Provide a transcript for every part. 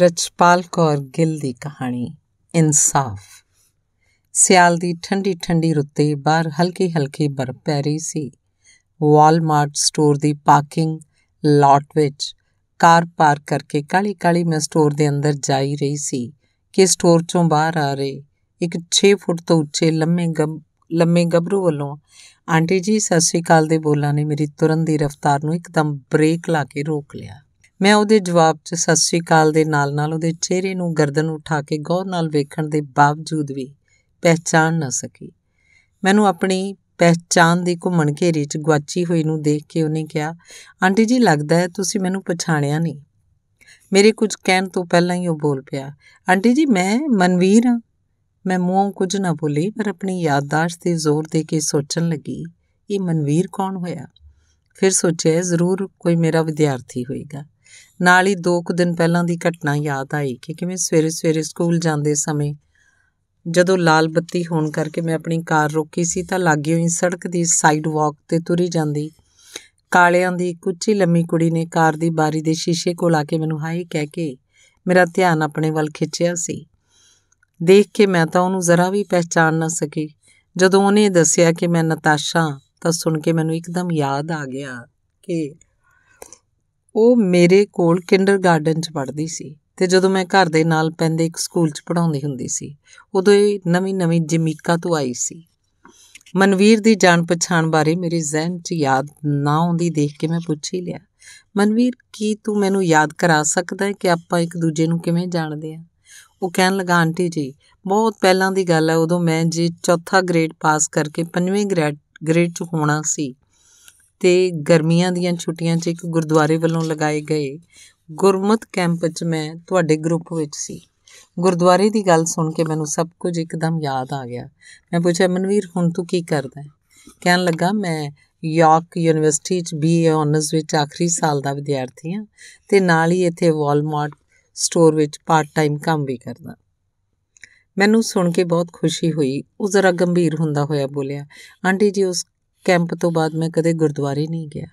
ਰਚਪਾਲ ਕੌਰ ਗਿੱਲ ਦੀ ਕਹਾਣੀ ਇਨਸਾਫ ਸਿਆਲ ਦੀ ਠੰਡੀ ਠੰਡੀ ਰੁੱਤੇ ਬਾਹਰ ਹਲਕੀ ਹਲਕੀ ਬਰਫ਼ ਪੈ ਰਹੀ ਸੀ ਵਾਲਮਾਰਟ ਸਟੋਰ ਦੀ ਪਾਰਕਿੰਗ ਲਾਟ ਵਿੱਚ ਕਾਰ ਪਾਰਕ ਕਰਕੇ ਕਾਲੀ ਕਾਲੀ ਮੈਂ ਸਟੋਰ ਦੇ ਅੰਦਰ ਜਾ ਹੀ ਰਹੀ ਸੀ ਕਿ ਸਟੋਰ ਚੋਂ ਬਾਹਰ ਆ ਰਹੇ ਇੱਕ 6 ਫੁੱਟ ਤੋਂ ਉੱਚੇ ਲੰਮੇ ਲੰਮੇ ਗੱਭਰੂ ਵੱਲੋਂ ਆਂਟੀ ਜੀ ਸਤਿ ਸ਼੍ਰੀ ਅਕਾਲ ਦੇ ਬੋਲਾਂ ਨੇ ਮੇਰੀ ਤੁਰਨ ਦੀ ਰਫ਼ਤਾਰ ਨੂੰ ਇੱਕਦਮ ਬ੍ਰੇਕ ਲਾ ਕੇ ਰੋਕ ਲਿਆ ਮੈਂ ਉਹਦੇ ਜਵਾਬ 'ਚ ਸਤਿ ਸ੍ਰੀ ਅਕਾਲ ਦੇ ਨਾਲ-ਨਾਲ ਉਹਦੇ ਚਿਹਰੇ ਨੂੰ ਗਰਦਨ ਉਠਾ ਕੇ ਗੌਰ ਨਾਲ ਵੇਖਣ ਦੇ ਬਾਵਜੂਦ ਵੀ ਪਹਿਚਾਨ ਨਾ ਸਕੀ ਮੈਨੂੰ ਆਪਣੀ ਪਹਿਚਾਨ ਦੀ ਘੁੰਮਣ ਘੇਰੀ 'ਚ ਗਵਾਚੀ ਹੋਈ ਨੂੰ ਦੇਖ ਕੇ ਉਹਨੇ ਕਿਹਾ ਆਂਟੀ ਜੀ ਲੱਗਦਾ ਹੈ ਤੁਸੀਂ ਮੈਨੂੰ ਪਛਾਣਿਆ ਨਹੀਂ ਮੇਰੇ ਕੁਝ ਕਹਿਣ ਤੋਂ ਪਹਿਲਾਂ ਹੀ ਉਹ ਬੋਲ ਪਿਆ ਆਂਟੀ ਜੀ ਮੈਂ ਮਨਵੀਰ ਹਾਂ ਮੈਂ ਮੂੰਹੋਂ ਕੁਝ ਨਾ ਬੋਲੀ ਪਰ ਆਪਣੀ ਯਾਦਦਾਸ਼ਤ ਤੇ ਜ਼ੋਰ ਦੇ ਕੇ ਸੋਚਣ ਲੱਗੀ ਇਹ ਮਨਵੀਰ ਕੌਣ ਹੋਇਆ ਫਿਰ ਸੋਚਿਆ ਜ਼ਰੂਰ ਕੋਈ ਮੇਰਾ ਵਿਦਿਆਰਥੀ ਹੋਏਗਾ ਨਾਲ ਹੀ 2 ਕੁ ਦਿਨ ਪਹਿਲਾਂ ਦੀ ਘਟਨਾ ਯਾਦ ਆਈ ਕਿ ਕਿਵੇਂ ਸਵੇਰੇ ਸਵੇਰੇ ਸਕੂਲ ਜਾਂਦੇ ਸਮੇਂ ਜਦੋਂ ਲਾਲ ਬੱਤੀ ਹੋਣ ਕਰਕੇ ਮੈਂ ਆਪਣੀ ਕਾਰ ਰੋਕੀ ਸੀ ਤਾਂ ਲੱਗੀ ਹੋਈ ਸੜਕ ਦੀ ਸਾਈਡ ਵਾਕ ਤੇ ਤੁਰੀ ਜਾਂਦੀ ਕਾਲਿਆਂ ਦੀ ਕੁੱਚੀ ਲੰਮੀ ਕੁੜੀ ਨੇ ਕਾਰ ਦੀ ਬਾਰੀ ਦੇ ਸ਼ੀਸ਼ੇ ਕੋਲ ਆ ਕੇ ਮੈਨੂੰ ਹਾਈ ਕਹਿ ਕੇ ਮੇਰਾ ਧਿਆਨ ਆਪਣੇ ਵੱਲ ਖਿੱਚਿਆ ਸੀ ਦੇਖ ਕੇ ਮੈਂ ਤਾਂ ਉਹਨੂੰ ਜ਼ਰਾ ਵੀ ਪਹਿਚਾਨ ਨਾ ਸਕੀ ਜਦੋਂ ਉਹਨੇ ਦੱਸਿਆ ਕਿ ਮੈਂ ਨਤਾਸ਼ਾ ਤਾਂ ਸੁਣ ਕੇ ਮੈਨੂੰ ਇੱਕਦਮ ਯਾਦ ਆ ਗਿਆ ਕਿ ਉਹ ਮੇਰੇ ਕੋਲ ਕਿੰਡਰਗਾਰਡਨ 'ਚ ਪੜ੍ਹਦੀ ਸੀ ਤੇ ਜਦੋਂ ਮੈਂ ਘਰ ਦੇ ਨਾਲ ਪੈਂਦੇ ਇੱਕ ਸਕੂਲ 'ਚ ਪੜਾਉਂਦੀ ਹੁੰਦੀ ਸੀ ਉਦੋਂ ਇਹ ਨਵੀਂ-ਨਵੀਂ ਜਮੀਕਾ ਤੋਂ ਆਈ ਸੀ ਮਨਵੀਰ ਦੀ ਜਾਣ ਪਛਾਣ ਬਾਰੇ ਮੇਰੇ ਜ਼ਿਹਨ 'ਚ ਯਾਦ ਨਾ ਆਉਂਦੀ ਦੇਖ ਕੇ ਮੈਂ ਪੁੱਛ ਹੀ ਲਿਆ ਮਨਵੀਰ ਕੀ ਤੂੰ ਮੈਨੂੰ ਯਾਦ ਕਰਾ ਸਕਦਾ ਹੈ ਕਿ ਆਪਾਂ ਇੱਕ ਦੂਜੇ ਨੂੰ ਕਿਵੇਂ ਜਾਣਦੇ ਆ ਉਹ ਕਹਿਣ ਲੱਗਾ ਆਂਟੀ ਜੀ ਬਹੁਤ ਪਹਿਲਾਂ ਦੀ ਗੱਲ ਹੈ ਉਦੋਂ ਮੈਂ ਜੀ ਚੌਥਾ ਗ੍ਰੇਡ ਪਾਸ ਕਰਕੇ ਪੰਜਵੇਂ ਗ੍ਰੇਡ ਗ੍ਰੇਡ 'ਚ ਹੋਣਾ ਸੀ ਤੇ ਗਰਮੀਆਂ ਦੀਆਂ ਛੁੱਟੀਆਂ 'ਚ ਇੱਕ ਗੁਰਦੁਆਰੇ ਵੱਲੋਂ ਲਗਾਏ ਗਏ ਗੁਰਮਤ ਕੈਂਪ 'ਚ ਮੈਂ ਤੁਹਾਡੇ ਗਰੁੱਪ ਵਿੱਚ ਸੀ ਗੁਰਦੁਆਰੇ ਦੀ ਗੱਲ ਸੁਣ ਕੇ ਮੈਨੂੰ ਸਭ ਕੁਝ ਇੱਕਦਮ ਯਾਦ ਆ ਗਿਆ ਮੈਂ ਪੁੱਛਿਆ ਮਨਵੀਰ ਹੁਣ ਤੂੰ ਕੀ ਕਰਦਾ ਕਹਿਣ ਲੱਗਾ ਮੈਂ ਯਾਰਕ ਯੂਨੀਵਰਸਿਟੀ 'ਚ ਬੀਏ ਆਨਰਸ ਵਿੱਚ ਆਖਰੀ ਸਾਲ ਦਾ ਵਿਦਿਆਰਥੀ ਹਾਂ ਤੇ ਨਾਲ ਹੀ ਇੱਥੇ ਵਾਲਮਾਰਟ ਸਟੋਰ ਵਿੱਚ ਪਾਰਟ ਟਾਈਮ ਕੰਮ ਵੀ ਕਰਦਾ ਮੈਨੂੰ ਸੁਣ ਕੇ ਬਹੁਤ ਖੁਸ਼ੀ ਹੋਈ ਉਹ ਜ਼ਰਾ ਗੰਭੀਰ ਹੁੰਦਾ ਹੋਇਆ ਬੋਲਿਆ ਆਂਟੀ ਜੀ ਉਸ ਕੈਂਪ ਤੋਂ ਬਾਅਦ ਮੈਂ ਕਦੇ ਗੁਰਦੁਆਰੇ ਨਹੀਂ ਗਿਆ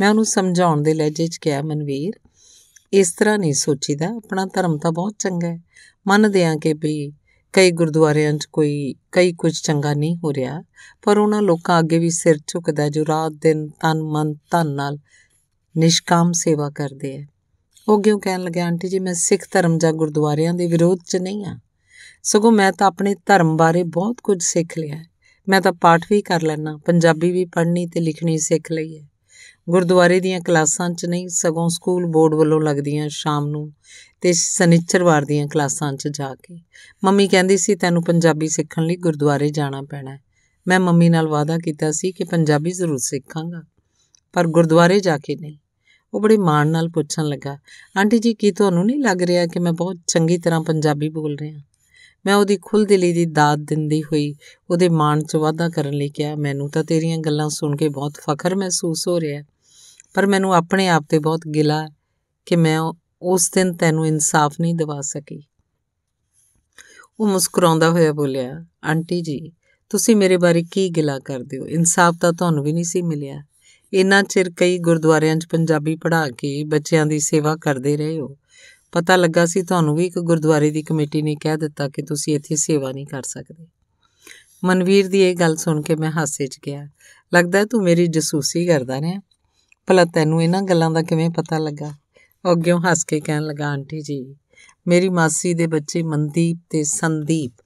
ਮੈਂ ਉਹਨੂੰ ਸਮਝਾਉਣ ਦੇ ਲਹਿਜੇ 'ਚ ਕਿਹਾ ਮਨਵੀਰ ਇਸ ਤਰ੍ਹਾਂ ਨਹੀਂ ਸੋਚੀਦਾ ਆਪਣਾ ਧਰਮ ਤਾਂ ਬਹੁਤ ਚੰਗਾ ਹੈ ਮੰਨਦੇ ਆ ਕਿ ਵੀ ਕਈ ਗੁਰਦੁਆਰਿਆਂ 'ਚ ਕੋਈ ਕਈ ਕੁਝ ਚੰਗਾ ਨਹੀਂ ਹੋ ਰਿਹਾ ਪਰ ਉਹਨਾਂ ਲੋਕਾਂ ਅੱਗੇ ਵੀ ਸਿਰ ਝੁਕਦਾ ਜੋ ਰਾਤ ਦਿਨ ਤਨ ਮਨ ਧਨ ਨਾਲ ਨਿਸ਼ਕਾਮ ਸੇਵਾ ਕਰਦੇ ਆ ਉਹ ਕਿਉਂ ਕਹਿਣ ਲੱਗਾ ਆਂਟੀ ਜੀ ਮੈਂ ਸਿੱਖ ਧਰਮ ਜਾਂ ਗੁਰਦੁਆਰਿਆਂ ਦੇ ਵਿਰੋਧ 'ਚ ਨਹੀਂ ਆ ਸਗੋਂ ਮੈਂ ਤਾਂ ਆਪਣੇ ਧਰਮ ਬਾਰੇ ਬਹੁਤ ਕੁਝ ਸਿੱਖ ਲਿਆ ਮੈਂ ਤਾਂ ਪਾਠ ਵੀ ਕਰ ਲੈਣਾ ਪੰਜਾਬੀ ਵੀ ਪੜ੍ਹਨੀ ਤੇ ਲਿਖਣੀ ਸਿੱਖ ਲਈ ਹੈ ਗੁਰਦੁਆਰੇ ਦੀਆਂ ਕਲਾਸਾਂ 'ਚ ਨਹੀਂ ਸਗੋਂ ਸਕੂਲ ਬੋਰਡ ਵੱਲੋਂ ਲੱਗਦੀਆਂ ਸ਼ਾਮ ਨੂੰ ਤੇ ਸ਼ਨੀਚਰਵਾਰ ਦੀਆਂ ਕਲਾਸਾਂ 'ਚ ਜਾ ਕੇ ਮੰਮੀ ਕਹਿੰਦੀ ਸੀ ਤੈਨੂੰ ਪੰਜਾਬੀ ਸਿੱਖਣ ਲਈ ਗੁਰਦੁਆਰੇ ਜਾਣਾ ਪੈਣਾ ਮੈਂ ਮੰਮੀ ਨਾਲ ਵਾਅਦਾ ਕੀਤਾ ਸੀ ਕਿ ਪੰਜਾਬੀ ਜ਼ਰੂਰ ਸਿੱਖਾਂਗਾ ਪਰ ਗੁਰਦੁਆਰੇ ਜਾ ਕੇ ਨਹੀਂ ਉਹ ਬੜੇ ਮਾਣ ਨਾਲ ਪੁੱਛਣ ਲੱਗਾ ਆਂਟੀ ਜੀ ਕੀ ਤੁਹਾਨੂੰ ਨਹੀਂ ਲੱਗ ਰਿਹਾ ਕਿ ਮੈਂ ਬਹੁਤ ਚੰਗੀ ਤਰ੍ਹਾਂ ਪੰਜਾਬੀ ਬੋਲ ਰਿਹਾ ਮੈਂ ਉਹਦੀ ਖੁੱਲ੍ਹਦਿਲੀ ਦੀ ਦਾਤ ਦਿੰਦੀ ਹੋਈ ਉਹਦੇ ਮਾਣ 'ਚ ਵਾਧਾ ਕਰਨ ਲਈ ਕਿਹਾ ਮੈਨੂੰ ਤਾਂ ਤੇਰੀਆਂ ਗੱਲਾਂ ਸੁਣ ਕੇ ਬਹੁਤ ਫਖਰ ਮਹਿਸੂਸ ਹੋ ਰਿਹਾ ਪਰ ਮੈਨੂੰ ਆਪਣੇ ਆਪ ਤੇ ਬਹੁਤ ਗਿਲਾ ਕਿ ਮੈਂ ਉਸ ਦਿਨ ਤੈਨੂੰ ਇਨਸਾਫ ਨਹੀਂ ਦਿਵਾ ਸਕੀ ਉਹ ਮੁਸਕਰਾਉਂਦਾ ਹੋਇਆ ਬੋਲਿਆ ਆਂਟੀ ਜੀ ਤੁਸੀਂ ਮੇਰੇ ਬਾਰੇ ਕੀ ਗਿਲਾ ਕਰਦੇ ਹੋ ਇਨਸਾਫ ਤਾਂ ਤੁਹਾਨੂੰ ਵੀ ਨਹੀਂ ਸੀ ਮਿਲਿਆ ਇੰਨਾ ਚਿਰ ਕਈ ਗੁਰਦੁਆਰਿਆਂ 'ਚ ਪੰਜਾਬੀ ਪੜ੍ਹਾ ਕੇ ਬੱਚਿਆਂ ਦੀ ਸੇਵਾ ਕਰਦੇ ਰਹੇ ਹੋ ਪਤਾ ਲੱਗਾ ਸੀ ਤੁਹਾਨੂੰ ਵੀ ਇੱਕ ਗੁਰਦੁਆਰੇ ਦੀ ਕਮੇਟੀ ਨੇ ਕਹਿ ਦਿੱਤਾ ਕਿ ਤੁਸੀਂ ਇੱਥੇ ਸੇਵਾ ਨਹੀਂ ਕਰ ਸਕਦੇ ਮਨਵੀਰ ਦੀ ਇਹ ਗੱਲ ਸੁਣ ਕੇ ਮੈਂ ਹਾਸੇ 'ਚ ਗਿਆ ਲੱਗਦਾ ਤੂੰ ਮੇਰੀ ਜਸੂਸੀ ਕਰਦਾ ਰਿਹਾ ਭਲਾ ਤੈਨੂੰ ਇਹਨਾਂ ਗੱਲਾਂ ਦਾ ਕਿਵੇਂ ਪਤਾ ਲੱਗਾ ਅੱਗਿਓਂ ਹੱਸ ਕੇ ਕਹਿਣ ਲੱਗਾ ਆਂਟੀ ਜੀ ਮੇਰੀ ਮਾਸੀ ਦੇ ਬੱਚੇ ਮਨਦੀਪ ਤੇ ਸੰਦੀਪ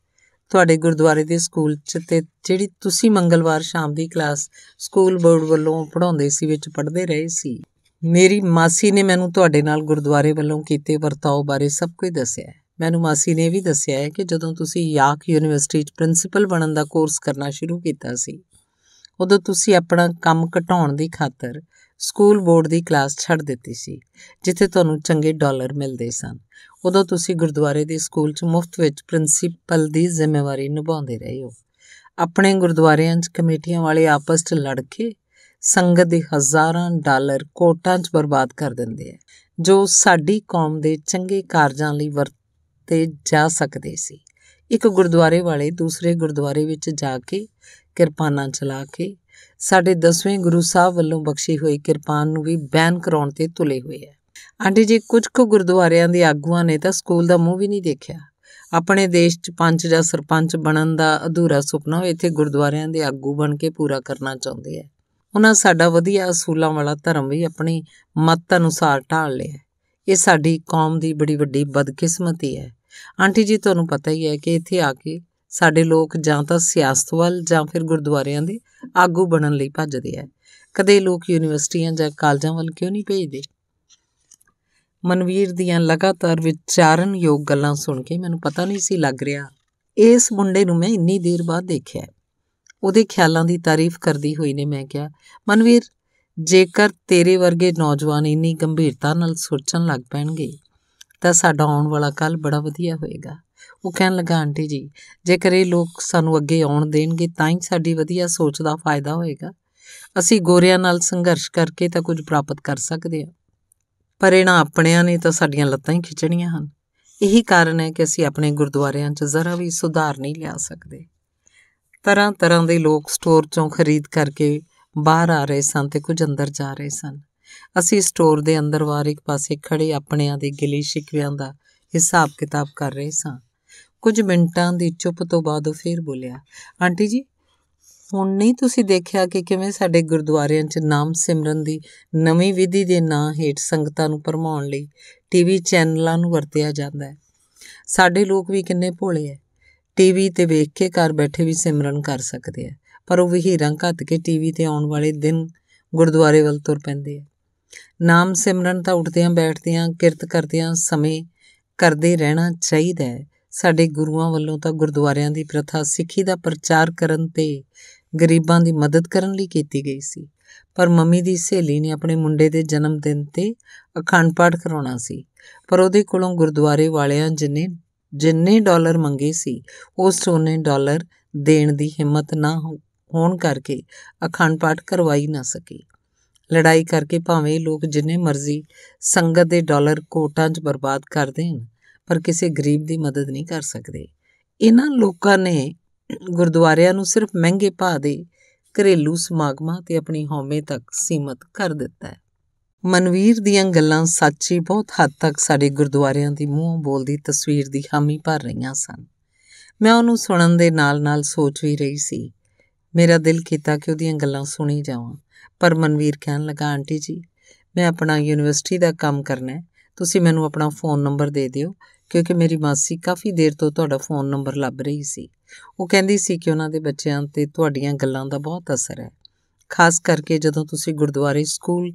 ਤੁਹਾਡੇ ਗੁਰਦੁਆਰੇ ਦੇ ਸਕੂਲ 'ਚ ਤੇ ਜਿਹੜੀ ਤੁਸੀਂ ਮੰਗਲਵਾਰ ਸ਼ਾਮ ਦੀ ਕਲਾਸ ਸਕੂਲ ਬੋਰਡ ਵੱਲੋਂ ਪੜਾਉਂਦੇ ਸੀ ਵਿੱਚ ਪੜ੍ਹਦੇ ਰਹੇ ਸੀ ਮੇਰੀ ਮਾਸੀ ਨੇ ਮੈਨੂੰ ਤੁਹਾਡੇ ਨਾਲ ਗੁਰਦੁਆਰੇ ਵੱਲੋਂ ਕੀਤੇ ਵਰਤਾਓ ਬਾਰੇ ਸਭ ਕੁਝ ਦੱਸਿਆ ਹੈ ਮੈਨੂੰ ਮਾਸੀ ਨੇ ਵੀ ਦੱਸਿਆ ਹੈ ਕਿ ਜਦੋਂ ਤੁਸੀਂ ਯਾਕ ਯੂਨੀਵਰਸਿਟੀ 'ਚ ਪ੍ਰਿੰਸੀਪਲ ਬਣਨ ਦਾ ਕੋਰਸ ਕਰਨਾ ਸ਼ੁਰੂ ਕੀਤਾ ਸੀ ਉਦੋਂ ਤੁਸੀਂ ਆਪਣਾ ਕੰਮ ਘਟਾਉਣ ਦੀ ਖਾਤਰ ਸਕੂਲ ਬੋਰਡ ਦੀ ਕਲਾਸ ਛੱਡ ਦਿੱਤੀ ਸੀ ਜਿੱਥੇ ਤੁਹਾਨੂੰ ਚੰਗੇ ਡਾਲਰ ਮਿਲਦੇ ਸਨ ਉਦੋਂ ਤੁਸੀਂ ਗੁਰਦੁਆਰੇ ਦੇ ਸਕੂਲ 'ਚ ਮੁਫਤ ਵਿੱਚ ਪ੍ਰਿੰਸੀਪਲ ਦੀ ਜ਼ਿੰਮੇਵਾਰੀ ਨਿਭਾਉਂਦੇ ਰਹੇ ਹੋ ਆਪਣੇ ਗੁਰਦੁਆਰਿਆਂ 'ਚ ਕਮੇਟੀਆਂ ਵਾਲੇ ਆਪਸ 'ਚ ਲੜ ਕੇ ਸੰਗਤ ਦੇ ਹਜ਼ਾਰਾਂ ਡਾਲਰ ਕੋਟਾਂ 'ਚ ਬਰਬਾਦ ਕਰ ਦਿੰਦੇ ਆ ਜੋ ਸਾਡੀ ਕੌਮ ਦੇ ਚੰਗੇ ਕਾਰਜਾਂ ਲਈ ਵਰਤੇ ਜਾ ਸਕਦੇ ਸੀ ਇੱਕ ਗੁਰਦੁਆਰੇ ਵਾਲੇ ਦੂਸਰੇ ਗੁਰਦੁਆਰੇ ਵਿੱਚ ਜਾ ਕੇ ਕਿਰਪਾਨਾਂ ਚਲਾ ਕੇ ਸਾਡੇ 10ਵੇਂ ਗੁਰੂ ਸਾਹਿਬ ਵੱਲੋਂ ਬਖਸ਼ੀ ਹੋਈ ਕਿਰਪਾਨ ਨੂੰ ਵੀ ਬੈਨ ਕਰਾਉਣ ਤੇ ਤੁਲੇ ਹੋਏ ਆ ਆਂਟੀ ਜੀ ਕੁਝ ਕੁ ਗੁਰਦੁਆਰਿਆਂ ਦੇ ਆਗੂਆਂ ਨੇ ਤਾਂ ਸਕੂਲ ਦਾ ਮੂੰਹ ਵੀ ਨਹੀਂ ਦੇਖਿਆ ਆਪਣੇ ਦੇਸ਼ 'ਚ ਪੰਚ ਜਾਂ ਸਰਪੰਚ ਬਣਨ ਦਾ ਅਧੂਰਾ ਸੁਪਨਾ ਉਹ ਇੱਥੇ ਗੁਰਦੁਆਰਿਆਂ ਦੇ ਆਗੂ ਬਣ ਕੇ ਪੂਰਾ ਕਰਨਾ ਚਾਹੁੰਦੇ ਆ ਉਹਨਾਂ ਸਾਡਾ ਵਧੀਆ ਅਸੂਲਾਂ ਵਾਲਾ ਧਰਮ ਵੀ ਆਪਣੀ ਮਤ ਅਨੁਸਾਰ ਢਾਲ ਲਿਆ ਇਹ ਸਾਡੀ ਕੌਮ ਦੀ ਬੜੀ ਵੱਡੀ ਬਦਕਿਸਮਤੀ ਹੈ ਆਂਟੀ ਜੀ ਤੁਹਾਨੂੰ ਪਤਾ ਹੀ ਹੈ ਕਿ ਇੱਥੇ ਆ ਕੇ ਸਾਡੇ ਲੋਕ ਜਾਂ ਤਾਂ ਸਿਆਸਤ ਵੱਲ ਜਾਂ ਫਿਰ ਗੁਰਦੁਆਰਿਆਂ ਦੇ ਆਗੂ ਬਣਨ ਲਈ ਭੱਜਦੇ ਆ ਕਦੇ ਲੋਕ ਯੂਨੀਵਰਸਿਟੀਆਂ ਜਾਂ ਕਾਲਜਾਂ ਵੱਲ ਕਿਉਂ ਨਹੀਂ ਭੇਜਦੇ ਮਨਵੀਰ ਦੀਆਂ ਲਗਾਤਾਰ ਵਿਚਾਰਨਯੋਗ ਗੱਲਾਂ ਸੁਣ ਕੇ ਮੈਨੂੰ ਪਤਾ ਨਹੀਂ ਸੀ ਲੱਗ ਰਿਹਾ ਇਸ ਮੁੰਡੇ ਨੂੰ ਮੈਂ ਇੰਨੀ ਦੇਰ ਬਾਅਦ ਦੇਖਿਆ ਉਹਦੇ ਖਿਆਲਾਂ ਦੀ ਤਾਰੀਫ ਕਰਦੀ ਹੋਈ ਨੇ ਮੈਂ ਕਿਹਾ ਮਨਵੀਰ ਜੇਕਰ ਤੇਰੇ ਵਰਗੇ ਨੌਜਵਾਨ ਇੰਨੀ ਗੰਭੀਰਤਾ ਨਾਲ ਸੋਚਣ ਲੱਗ ਪੈਣਗੇ ਤਾਂ ਸਾਡਾ ਆਉਣ ਵਾਲਾ ਕੱਲ ਬੜਾ ਵਧੀਆ ਹੋਏਗਾ ਉਹ ਕਹਿਣ ਲੱਗਾ ਆਂਟੀ ਜੀ ਜੇਕਰ ਇਹ ਲੋਕ ਸਾਨੂੰ ਅੱਗੇ ਆਉਣ ਦੇਣਗੇ ਤਾਂ ਹੀ ਸਾਡੀ ਵਧੀਆ ਸੋਚ ਦਾ ਫਾਇਦਾ ਹੋਏਗਾ ਅਸੀਂ ਗੋਰਿਆਂ ਨਾਲ ਸੰਘਰਸ਼ ਕਰਕੇ ਤਾਂ ਕੁਝ ਪ੍ਰਾਪਤ ਕਰ ਸਕਦੇ ਹਾਂ ਪਰ ਇਹਨਾਂ ਆਪਣਿਆਂ ਨੇ ਤਾਂ ਸਾਡੀਆਂ ਲੱਤਾਂ ਹੀ ਖਿੱਚਣੀਆਂ ਹਨ ਇਹੀ ਕਾਰਨ ਹੈ ਕਿ ਅਸੀਂ ਆਪਣੇ ਗੁਰਦੁਆਰਿਆਂ 'ਚ ਜ਼ਰਾ ਵੀ ਸੁਧਾਰ ਨਹੀਂ ਲਿਆ ਸਕਦੇ ਤਰ੍ਹਾਂ-ਤਰ੍ਹਾਂ ਦੇ ਲੋਕ ਸਟੋਰ ਚੋਂ ਖਰੀਦ ਕਰਕੇ ਬਾਹਰ ਆ ਰਹੇ ਸਨ ਤੇ ਕੁਝ ਅੰਦਰ ਜਾ ਰਹੇ ਸਨ ਅਸੀਂ ਸਟੋਰ ਦੇ ਅੰਦਰ ਵਾਰ ਇੱਕ ਪਾਸੇ ਖੜੇ ਆਪਣਿਆਂ ਦੇ ਗਿਲੇ ਸ਼ਿਕਵਿਆਂ ਦਾ ਹਿਸਾਬ-ਕਿਤਾਬ ਕਰ ਰਹੇ ਸਾਂ ਕੁਝ ਮਿੰਟਾਂ ਦੀ ਚੁੱਪ ਤੋਂ ਬਾਅਦ ਉਹ ਫੇਰ ਬੋਲਿਆ ਆਂਟੀ ਜੀ ਹੁਣ ਨਹੀਂ ਤੁਸੀਂ ਦੇਖਿਆ ਕਿ ਕਿਵੇਂ ਸਾਡੇ ਗੁਰਦੁਆਰਿਆਂ 'ਚ ਨਾਮ ਸਿਮਰਨ ਦੀ ਨਵੀਂ ਵਿਧੀ ਦੇ ਨਾਂ ਹੇਠ ਸੰਗਤਾਂ ਨੂੰ ਪਰਮਾਉਣ ਲਈ ਟੀਵੀ ਚੈਨਲਾਂ ਨੂੰ ਵਰਤਿਆ ਜਾਂਦਾ ਹੈ ਸਾਡੇ ਲੋਕ ਵੀ ਕਿੰਨੇ ਭੋਲੇ ਐ ਟੀਵੀ ਤੇ ਵੇਖ ਕੇ ਘਰ ਬੈਠੇ ਵੀ ਸਿਮਰਨ ਕਰ ਸਕਦੇ ਆ ਪਰ ਉਹ ਹੀਰਾਂ ਘੱਤ ਕੇ ਟੀਵੀ ਤੇ ਆਉਣ ਵਾਲੇ ਦਿਨ ਗੁਰਦੁਆਰੇ ਵੱਲ ਤੁਰ ਪੈਂਦੇ ਆ ਨਾਮ ਸਿਮਰਨ ਤਾਂ ਉੱਠਦੇ ਬੈਠਦੇ ਬੈਠਦਿਆਂ ਕਿਰਤ ਆ ਸਮੇਂ ਕਰਦੇ ਰਹਿਣਾ ਚਾਹੀਦਾ ਹੈ ਸਾਡੇ ਗੁਰੂਆਂ ਵੱਲੋਂ ਤਾਂ ਗੁਰਦੁਆਰਿਆਂ ਦੀ ਪ੍ਰਥਾ ਸਿੱਖੀ ਦਾ ਪ੍ਰਚਾਰ ਕਰਨ ਤੇ ਗਰੀਬਾਂ ਦੀ ਮਦਦ ਕਰਨ ਲਈ ਕੀਤੀ ਗਈ ਸੀ ਪਰ ਮੰਮੀ ਦੀ ਸਹੇਲੀ ਨੇ ਆਪਣੇ ਮੁੰਡੇ ਦੇ ਜਨਮ ਦਿਨ ਤੇ ਅਖੰਡ ਪਾਠ ਕਰਾਉਣਾ ਸੀ ਪਰ ਉਹਦੇ ਕੋਲੋਂ ਗੁਰਦੁਆਰੇ ਵਾਲਿਆਂ ਜਿਨੇ ਜਿੰਨੇ ਡਾਲਰ ਮੰਗੇ ਸੀ ਉਸ ਸੋਨੇ ਡਾਲਰ ਦੇਣ ਦੀ ਹਿੰਮਤ ਨਾ ਹੋਣ ਕਰਕੇ ਅਖੰਡ ਪਾਠ ਕਰਵਾਈ ਨਾ ਸਕੀ ਲੜਾਈ ਕਰਕੇ ਭਾਵੇਂ ਲੋਕ ਜਿੰਨੇ ਮਰਜ਼ੀ ਸੰਗਤ ਦੇ ਡਾਲਰ ਕੋਟਾਂ 'ਚ ਬਰਬਾਦ ਕਰ ਦੇਣ ਪਰ ਕਿਸੇ ਗਰੀਬ ਦੀ ਮਦਦ ਨਹੀਂ ਕਰ ਸਕਦੇ ਇਹਨਾਂ ਲੋਕਾਂ ਨੇ ਗੁਰਦੁਆਰਿਆਂ ਨੂੰ ਸਿਰਫ ਮਹਿੰਗੇ ਭਾਅ ਦੇ ਘਰੇਲੂ ਸਮਾਗਮਾਂ ਤੇ ਆਪਣੀ ਹੌਮੇ ਤੱਕ ਸੀਮਤ ਕਰ ਦਿੱਤਾ ਹੈ ਮਨਵੀਰ ਦੀਆਂ ਗੱਲਾਂ ਸੱਚੀ ਬਹੁਤ ਹੱਦ ਤੱਕ ਸਾਡੇ ਗੁਰਦੁਆਰਿਆਂ ਦੀ ਮੂੰਹ ਬੋਲਦੀ ਤਸਵੀਰ ਦੀ ਹਾਮੀ ਭਰ ਰਹੀਆਂ ਸਨ ਮੈਂ ਉਹਨੂੰ ਸੁਣਨ ਦੇ ਨਾਲ-ਨਾਲ ਸੋਚ ਵੀ ਰਹੀ ਸੀ ਮੇਰਾ ਦਿਲ ਕੀਤਾ ਕਿ ਉਹਦੀਆਂ ਗੱਲਾਂ ਸੁਣੀ ਜਾਵਾਂ ਪਰ ਮਨਵੀਰ ਕਹਿਣ ਲੱਗਾ ਆਂਟੀ ਜੀ ਮੈਂ ਆਪਣਾ ਯੂਨੀਵਰਸਿਟੀ ਦਾ ਕੰਮ ਕਰਨਾ ਹੈ ਤੁਸੀਂ ਮੈਨੂੰ ਆਪਣਾ ਫੋਨ ਨੰਬਰ ਦੇ ਦਿਓ ਕਿਉਂਕਿ ਮੇਰੀ ਮਾਸੀ ਕਾਫੀ ਦੇਰ ਤੋਂ ਤੁਹਾਡਾ ਫੋਨ ਨੰਬਰ ਲੱਭ ਰਹੀ ਸੀ ਉਹ ਕਹਿੰਦੀ ਸੀ ਕਿ ਉਹਨਾਂ ਦੇ ਬੱਚਿਆਂ ਤੇ ਤੁਹਾਡੀਆਂ ਗੱਲਾਂ ਦਾ ਬਹੁਤ ਅਸਰ ਹੈ ਖਾਸ ਕਰਕੇ ਜਦੋਂ ਤੁਸੀਂ ਗੁਰਦੁਆਰੇ ਸਕੂਲ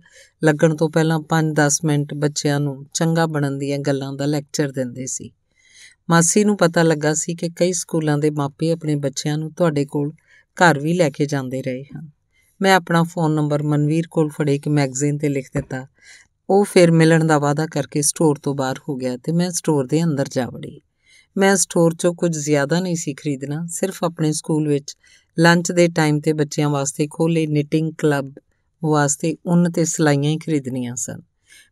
ਲੱਗਣ ਤੋਂ ਪਹਿਲਾਂ 5-10 ਮਿੰਟ ਬੱਚਿਆਂ ਨੂੰ ਚੰਗਾ ਬਣਨ ਦੀਆਂ ਗੱਲਾਂ ਦਾ ਲੈਕਚਰ ਦਿੰਦੇ ਸੀ ਮਾਸੀ ਨੂੰ ਪਤਾ ਲੱਗਾ ਸੀ ਕਿ ਕਈ ਸਕੂਲਾਂ ਦੇ ਮਾਪੇ ਆਪਣੇ ਬੱਚਿਆਂ ਨੂੰ ਤੁਹਾਡੇ ਕੋਲ ਘਰ ਵੀ ਲੈ ਕੇ ਜਾਂਦੇ ਰਹੇ ਹਨ ਮੈਂ ਆਪਣਾ ਫੋਨ ਨੰਬਰ ਮਨਵੀਰ ਕੋਲ ਫੜੇ ਇੱਕ ਮੈਗਜ਼ੀਨ ਤੇ ਲਿਖ ਦਿੱਤਾ ਉਹ ਫਿਰ ਮਿਲਣ ਦਾ ਵਾਅਦਾ ਕਰਕੇ ਸਟੋਰ ਤੋਂ ਬਾਹਰ ਹੋ ਗਿਆ ਤੇ ਮੈਂ ਸਟੋਰ ਦੇ ਅੰਦਰ ਜਾ ਵੜੀ ਮੈਂ ਸਟੋਰ 'ਚੋਂ ਕੁਝ ਜ਼ਿਆਦਾ ਨਹੀਂ ਸੀ ਖਰੀਦਣਾ ਸਿਰਫ ਆਪਣੇ ਸਕੂਲ ਵਿੱਚ ਲੰਚ ਦੇ ਟਾਈਮ ਤੇ ਬੱਚਿਆਂ ਵਾਸਤੇ ਖੋਲੇ ਨਿਟਿੰਗ ਕਲੱਬ ਵਾਸਤੇ ਉੱਨ ਤੇ ਸਲਾਈਆਂ ਹੀ ਖਰੀਦਣੀਆਂ ਸਨ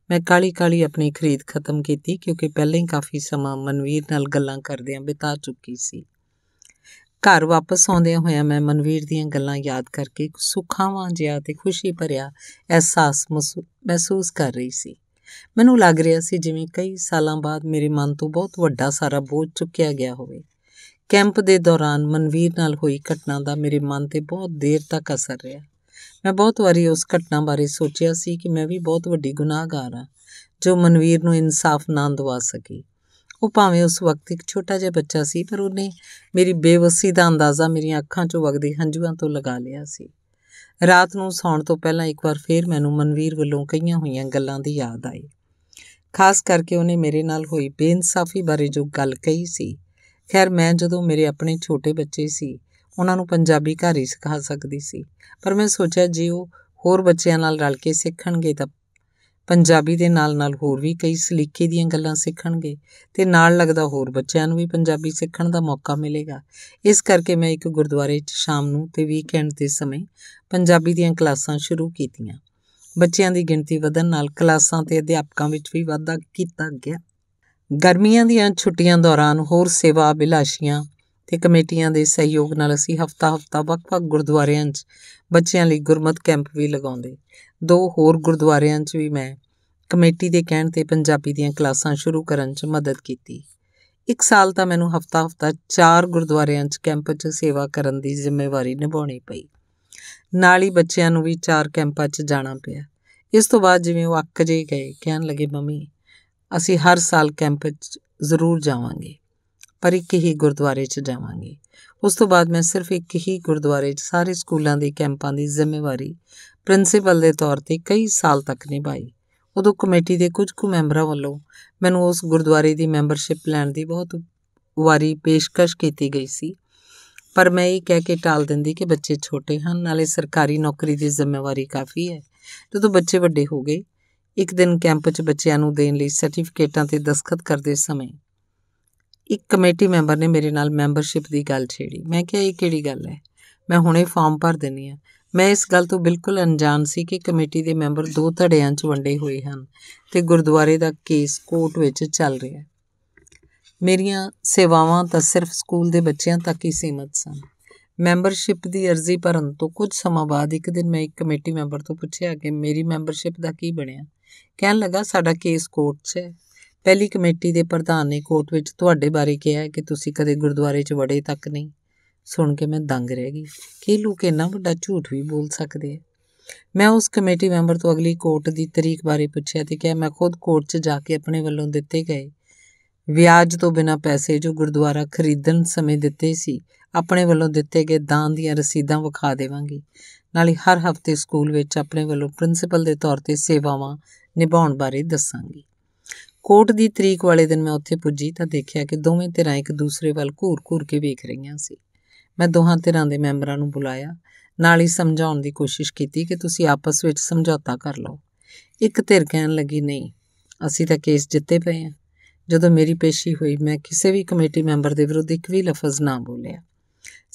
ਮੈਂ ਕਾਲੀ-ਕਾਲੀ ਆਪਣੀ ਖਰੀਦ ਖਤਮ ਕੀਤੀ ਕਿਉਂਕਿ ਪਹਿਲਾਂ ਹੀ ਕਾਫੀ ਸਮਾਂ ਮਨਵੀਰ ਨਾਲ ਗੱਲਾਂ ਕਰਦਿਆਂ ਬਿਤਾ ਚੁੱਕੀ ਸੀ ਘਰ ਵਾਪਸ ਆਉਂਦਿਆਂ ਹੋਇਆਂ ਮੈਂ ਮਨਵੀਰ ਦੀਆਂ ਗੱਲਾਂ ਯਾਦ ਕਰਕੇ ਸੁਖਾਵਾਂ ਜਿਹਾ ਤੇ ਖੁਸ਼ੀ ਭਰਿਆ ਅਹਿਸਾਸ ਮਹਿਸੂਸ ਕਰ ਰਹੀ ਸੀ ਮੈਨੂੰ ਲੱਗ ਰਿਹਾ ਸੀ ਜਿਵੇਂ ਕਈ ਸਾਲਾਂ ਬਾਅਦ ਮੇਰੇ ਮਨ ਤੋਂ ਬਹੁਤ ਵੱਡਾ ਸਾਰਾ ਬੋਝ ਚੁੱਕਿਆ ਗਿਆ ਹੋਵੇ ਕੈਂਪ ਦੇ ਦੌਰਾਨ ਮਨਵੀਰ ਨਾਲ ਹੋਈ ਘਟਨਾ ਦਾ ਮੇਰੇ ਮਨ ਤੇ ਬਹੁਤ ਦੇਰ ਤੱਕ ਅਸਰ ਰਿਹਾ ਮੈਂ ਬਹੁਤ ਵਾਰੀ ਉਸ ਘਟਨਾ ਬਾਰੇ ਸੋਚਿਆ ਸੀ ਕਿ ਮੈਂ ਵੀ ਬਹੁਤ ਵੱਡੀ ਗੁਨਾਹਗਾਰ ਹਾਂ ਜੋ ਮਨਵੀਰ ਨੂੰ ਇਨਸਾਫ ਨਾ ਦਵਾ ਸਕੀ ਉਹ ਭਾਵੇਂ ਉਸ ਵਕਤ ਇੱਕ ਛੋਟਾ ਜਿਹਾ ਬੱਚਾ ਸੀ ਪਰ ਉਹਨੇ ਮੇਰੀ ਬੇਵਸੀ ਦਾ ਅੰਦਾਜ਼ਾ ਮੇਰੀਆਂ ਅੱਖਾਂ 'ਚੋਂ ਵਗਦੇ ਹੰਝੂਆਂ ਤੋਂ ਲਗਾ ਲਿਆ ਸੀ ਰਾਤ ਨੂੰ ਸੌਣ ਤੋਂ ਪਹਿਲਾਂ ਇੱਕ ਵਾਰ ਫੇਰ ਮੈਨੂੰ ਮਨਵੀਰ ਵੱਲੋਂ ਕਈਆਂ ਹੋਈਆਂ ਗੱਲਾਂ ਦੀ ਯਾਦ ਆਈ ਖਾਸ ਕਰਕੇ ਉਹਨੇ ਮੇਰੇ ਨਾਲ ਹੋਈ ਬੇਇਨਸਾਫੀ ਬਾਰੇ ਜੋ ਗੱਲ ਕਹੀ ਸੀ ਖੈਰ ਮੈਂ ਜਦੋਂ ਮੇਰੇ ਆਪਣੇ ਛੋਟੇ ਬੱਚੇ ਸੀ ਉਹਨਾਂ ਨੂੰ ਪੰਜਾਬੀ ਘਰ ਹੀ ਸਿਖਾ ਸਕਦੀ ਸੀ ਪਰ ਮੈਂ ਸੋਚਿਆ ਜੇ ਉਹ ਹੋਰ ਬੱਚਿਆਂ ਨਾਲ ਰਲ ਕੇ ਸਿੱਖਣਗੇ ਤਾਂ ਪੰਜਾਬੀ ਦੇ ਨਾਲ-ਨਾਲ ਹੋਰ ਵੀ ਕਈ ਸਲੀਕੇ ਦੀਆਂ ਗੱਲਾਂ ਸਿੱਖਣਗੇ ਤੇ ਨਾਲ ਲੱਗਦਾ ਹੋਰ ਬੱਚਿਆਂ ਨੂੰ ਵੀ ਪੰਜਾਬੀ ਸਿੱਖਣ ਦਾ ਮੌਕਾ ਮਿਲੇਗਾ ਇਸ ਕਰਕੇ ਮੈਂ ਇੱਕ ਗੁਰਦੁਆਰੇ 'ਚ ਸ਼ਾਮ ਨੂੰ ਤੇ ਵੀਕਐਂਡ ਦੇ ਸਮੇਂ ਪੰਜਾਬੀ ਦੀਆਂ ਕਲਾਸਾਂ ਸ਼ੁਰੂ ਕੀਤੀਆਂ ਬੱਚਿਆਂ ਦੀ ਗਿਣਤੀ ਵਧਣ ਨਾਲ ਕਲਾਸਾਂ ਤੇ ਅਧਿਆਪਕਾਂ ਵਿੱਚ ਵੀ ਵਾਧਾ ਕੀਤਾ ਗਿਆ ਗਰਮੀਆਂ ਦੀਆਂ ਛੁੱਟੀਆਂ ਦੌਰਾਨ ਹੋਰ ਸੇਵਾ ਬਿਲਾਸ਼ੀਆਂ ਤੇ ਕਮੇਟੀਆਂ ਦੇ ਸਹਿਯੋਗ ਨਾਲ ਅਸੀਂ ਹਫਤਾ-ਹਫਤਾ ਵੱਖ-ਵੱਖ ਗੁਰਦੁਆਰਿਆਂ 'ਚ ਬੱਚਿਆਂ ਲਈ ਗੁਰਮਤ ਕੈਂਪ ਵੀ ਲਗਾਉਂਦੇ ਦੋ ਹੋਰ ਗੁਰਦੁਆਰਿਆਂ 'ਚ ਵੀ ਮੈਂ ਕਮੇਟੀ ਦੇ ਕਹਿਣ ਤੇ ਪੰਜਾਬੀ ਦੀਆਂ ਕਲਾਸਾਂ ਸ਼ੁਰੂ ਕਰਨ 'ਚ ਮਦਦ ਕੀਤੀ ਇੱਕ ਸਾਲ ਤਾਂ ਮੈਨੂੰ ਹਫਤਾ-ਹਫਤਾ ਚਾਰ ਗੁਰਦੁਆਰਿਆਂ 'ਚ ਕੈਂਪ 'ਚ ਸੇਵਾ ਕਰਨ ਦੀ ਜ਼ਿੰਮੇਵਾਰੀ ਨਿਭਾਉਣੀ ਪਈ ਨਾਲ ਹੀ ਬੱਚਿਆਂ ਨੂੰ ਵੀ ਚਾਰ ਕੈਂਪਾਂ 'ਚ ਜਾਣਾ ਪਿਆ ਇਸ ਤੋਂ ਬਾਅਦ ਜਿਵੇਂ ਉਹ ਅੱਕ ਜੇ ਗਏ ਕਹਿਣ ਲੱਗੇ ਮੰਮੀ ਅਸੀਂ ਹਰ ਸਾਲ ਕੈਂਪ ਵਿੱਚ ਜ਼ਰੂਰ ਜਾਵਾਂਗੇ ਪਰ ਇੱਕ ਹੀ ਗੁਰਦੁਆਰੇ 'ਚ ਜਾਵਾਂਗੇ ਉਸ ਤੋਂ ਬਾਅਦ ਮੈਂ ਸਿਰਫ ਇੱਕ ਹੀ ਗੁਰਦੁਆਰੇ 'ਚ ਸਾਰੇ ਸਕੂਲਾਂ ਦੇ ਕੈਂਪਾਂ ਦੀ ਜ਼ਿੰਮੇਵਾਰੀ ਪ੍ਰਿੰਸੀਪਲ ਦੇ ਤੌਰ ਤੇ ਕਈ ਸਾਲ ਤੱਕ ਨਿਭਾਈ ਉਦੋਂ ਕਮੇਟੀ ਦੇ ਕੁਝ ਕੁ ਮੈਂਬਰਾਂ ਵੱਲੋਂ ਮੈਨੂੰ ਉਸ ਗੁਰਦੁਆਰੇ ਦੀ ਮੈਂਬਰਸ਼ਿਪ ਲੈਣ ਦੀ ਬਹੁਤ ਵਾਰੀ ਪੇਸ਼ਕਸ਼ ਕੀਤੀ ਗਈ ਸੀ ਪਰ ਮੈਂ ਇਹ ਕਹਿ ਕੇ ਟਾਲ ਦਿੰਦੀ ਕਿ ਬੱਚੇ ਛੋਟੇ ਹਨ ਨਾਲੇ ਸਰਕਾਰੀ ਨੌਕਰੀ ਦੀ ਜ਼ਿੰਮੇਵਾਰੀ ਕਾਫੀ ਹੈ ਜਦੋਂ ਬੱਚੇ ਵੱਡੇ ਹੋ ਗਏ ਇੱਕ ਦਿਨ ਕੈਂਪ 'ਚ ਬੱਚਿਆਂ ਨੂੰ ਦੇਣ ਲਈ ਸਰਟੀਫਿਕੇਟਾਂ ਤੇ ਦਸਖਤ ਕਰਦੇ ਸਮੇਂ ਇੱਕ ਕਮੇਟੀ ਮੈਂਬਰ ਨੇ ਮੇਰੇ ਨਾਲ ਮੈਂਬਰਸ਼ਿਪ ਦੀ ਗੱਲ ਛੇੜੀ ਮੈਂ ਕਿਹਾ ਇਹ ਕਿਹੜੀ ਗੱਲ ਹੈ ਮੈਂ ਹੁਣੇ ਫਾਰਮ ਭਰ ਦਿੰਨੀ ਆ ਮੈਂ ਇਸ ਗੱਲ ਤੋਂ ਬਿਲਕੁਲ ਅਣਜਾਣ ਸੀ ਕਿ ਕਮੇਟੀ ਦੇ ਮੈਂਬਰ ਦੋ ਧੜਿਆਂ 'ਚ ਵੰਡੇ ਹੋਏ ਹਨ ਤੇ ਗੁਰਦੁਆਰੇ ਦਾ ਕੇਸ ਕੋਰਟ ਵਿੱਚ ਚੱਲ ਰਿਹਾ ਹੈ ਮੇਰੀਆਂ ਸੇਵਾਵਾਂ ਤਾਂ ਸਿਰਫ ਸਕੂਲ ਦੇ ਬੱਚਿਆਂ ਤੱਕ ਹੀ ਸੀਮਤ ਸਨ ਮੈਂਬਰਸ਼ਿਪ ਦੀ ਅਰਜ਼ੀ ਭਰਨ ਤੋਂ ਕੁਝ ਸਮਾਂ ਬਾਅਦ ਇੱਕ ਦਿਨ ਮੈਂ ਇੱਕ ਕਮੇਟੀ ਮੈਂਬਰ ਤੋਂ ਪੁੱਛਿਆ ਕਿ ਮੇਰੀ ਮੈਂਬਰਸ਼ਿਪ ਦਾ ਕੀ ਬਣਿਆ ਕਹਿਣ ਲੱਗਾ ਸਾਡਾ ਕੇਸ ਕੋਰਟ 'ਚ ਹੈ ਪਹਿਲੀ ਕਮੇਟੀ ਦੇ ਪ੍ਰਧਾਨ ਨੇ ਕੋਰਟ ਵਿੱਚ ਤੁਹਾਡੇ ਬਾਰੇ ਕਿਹਾ ਕਿ ਤੁਸੀਂ ਕਦੇ ਗੁਰਦੁਆਰੇ 'ਚ ਵੜੇ ਤੱਕ ਨਹੀਂ ਸੁਣ ਕੇ ਮੈਂ ਦੰਗ ਰਹਿ ਗਈ ਕਿ ਲੋਕ ਇੰਨਾ ਵੱਡਾ ਝੂਠ ਵੀ ਬੋਲ ਸਕਦੇ ਆ ਮੈਂ ਉਸ ਕਮੇਟੀ ਮੈਂਬਰ ਤੋਂ ਅਗਲੀ ਕੋਰਟ ਦੀ ਤਰੀਕ ਬਾਰੇ ਪੁੱਛਿਆ ਤੇ ਕਿਹਾ ਮੈਂ ਖੁਦ ਕੋਰਟ 'ਚ ਜਾ ਕੇ ਆਪਣੇ ਵੱਲੋਂ ਦਿੱਤੇ ਗਏ ਵਿਆਜ ਤੋਂ ਬਿਨਾ ਪੈਸੇ ਜੋ ਗੁਰਦੁਆਰਾ ਖਰੀਦਣ ਸਮੇਂ ਦਿੱਤੇ ਸੀ ਆਪਣੇ ਵੱਲੋਂ ਦਿੱਤੇ ਗਏ ਦਾਨ ਦੀਆਂ ਰਸੀਦਾਂ ਵਿਖਾ ਦੇਵਾਂਗੀ ਨਾਲੇ ਹਰ ਹਫਤੇ ਸਕੂਲ ਵਿੱਚ ਆਪਣੇ ਵੱਲੋਂ ਪ੍ਰਿੰਸੀਪਲ ਦੇ ਤੌਰ ਤੇ ਸੇਵਾਵਾਂ ਨਿਭਾਉਣ ਬਾਰੇ ਦੱਸਾਂਗੀ ਕੋਰਟ ਦੀ ਤਰੀਕ ਵਾਲੇ ਦਿਨ ਮੈਂ ਉੱਥੇ ਪੁੱਜੀ ਤਾਂ ਦੇਖਿਆ ਕਿ ਦੋਵੇਂ ਧਿਰਾਂ ਇੱਕ ਦੂਸਰੇ ਵੱਲ ਘੂਰ-ਘੂਰ ਕੇ ਵੇਖ ਰਹੀਆਂ ਸੀ ਮੈਂ ਦੋਹਾਂ ਧਿਰਾਂ ਦੇ ਮੈਂਬਰਾਂ ਨੂੰ ਬੁਲਾਇਆ ਨਾਲ ਹੀ ਸਮਝਾਉਣ ਦੀ ਕੋਸ਼ਿਸ਼ ਕੀਤੀ ਕਿ ਤੁਸੀਂ ਆਪਸ ਵਿੱਚ ਸਮਝੌਤਾ ਕਰ ਲਓ ਇੱਕ ਧਿਰ ਕਹਿਣ ਲੱਗੀ ਨਹੀਂ ਅਸੀਂ ਤਾਂ ਕੇਸ ਜਿੱਤੇ ਪਏ ਹਾਂ ਜਦੋਂ ਮੇਰੀ ਪੇਸ਼ੀ ਹੋਈ ਮੈਂ ਕਿਸੇ ਵੀ ਕਮੇਟੀ ਮੈਂਬਰ ਦੇ ਵਿਰੁੱਧ ਇੱਕ ਵੀ ਲਫ਼ਜ਼ ਨਾ ਬੋਲਿਆ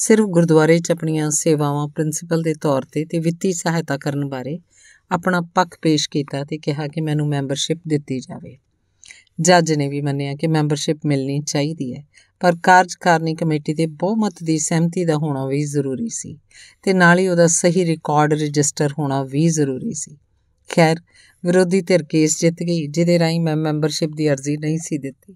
ਸਿਰਫ ਗੁਰਦੁਆਰੇ 'ਚ ਆਪਣੀਆਂ ਸੇਵਾਵਾਂ ਪ੍ਰਿੰਸੀਪਲ ਦੇ ਤੌਰ ਤੇ ਤੇ ਵਿੱਤੀ ਸਹਾਇਤਾ ਕਰਨ ਬਾਰੇ ਆਪਣਾ ਪੱਖ ਪੇਸ਼ ਕੀਤਾ ਤੇ ਕਿਹਾ ਕਿ ਮੈਨੂੰ ਮੈਂਬਰਸ਼ਿਪ ਦਿੱਤੀ ਜਾਵੇ ਜੱਜ ਨੇ ਵੀ ਮੰਨਿਆ ਕਿ ਮੈਂਬਰਸ਼ਿਪ ਮਿਲਣੀ ਚਾਹੀਦੀ ਹੈ ਪਰ ਕਾਰਜਕਾਰਨੀ ਕਮੇਟੀ ਦੇ ਬਹੁਮਤ ਦੀ ਸਹਿਮਤੀ ਦਾ ਹੋਣਾ ਵੀ ਜ਼ਰੂਰੀ ਸੀ ਤੇ ਨਾਲ ਹੀ ਉਹਦਾ ਸਹੀ ਰਿਕਾਰਡ ਰਜਿਸਟਰ ਹੋਣਾ ਵੀ ਜ਼ਰੂਰੀ ਸੀ ਖੈਰ ਵਿਰੋਧੀ ਧਿਰ ਕੇਸ ਜਿੱਤ ਗਈ ਜਿਹਦੇ ਰਾਹੀਂ ਮੈਂ ਮੈਂਬਰਸ਼ਿਪ ਦੀ ਅਰਜ਼ੀ ਨਹੀਂ ਸੀ ਦਿੱਤੀ